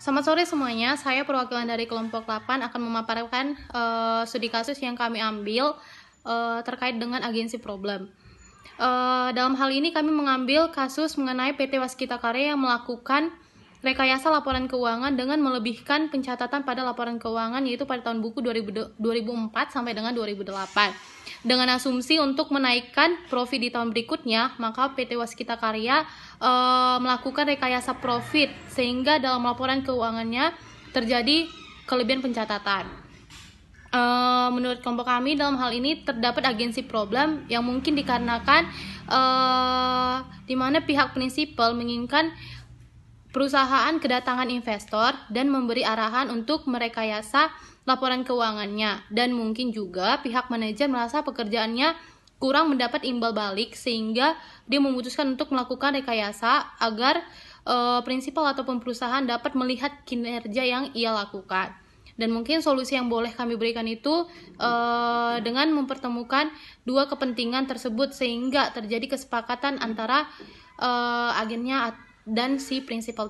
Selamat sore semuanya, saya perwakilan dari kelompok 8 akan memaparkan uh, studi kasus yang kami ambil uh, terkait dengan agensi problem. Uh, dalam hal ini kami mengambil kasus mengenai PT Waskita Karya yang melakukan rekayasa laporan keuangan dengan melebihkan pencatatan pada laporan keuangan yaitu pada tahun buku 2004 sampai dengan 2008. Dengan asumsi untuk menaikkan profit di tahun berikutnya, maka PT Waskita Karya e, melakukan rekayasa profit sehingga dalam laporan keuangannya terjadi kelebihan pencatatan. Uh, menurut kelompok kami dalam hal ini terdapat agensi problem yang mungkin dikarenakan uh, di mana pihak prinsipal menginginkan Perusahaan kedatangan investor dan memberi arahan untuk merekayasa laporan keuangannya dan mungkin juga pihak manajer merasa pekerjaannya kurang mendapat imbal balik sehingga dia memutuskan untuk melakukan rekayasa agar e, prinsipal ataupun perusahaan dapat melihat kinerja yang ia lakukan dan mungkin solusi yang boleh kami berikan itu uh, dengan mempertemukan dua kepentingan tersebut sehingga terjadi kesepakatan antara uh, agennya dan si principal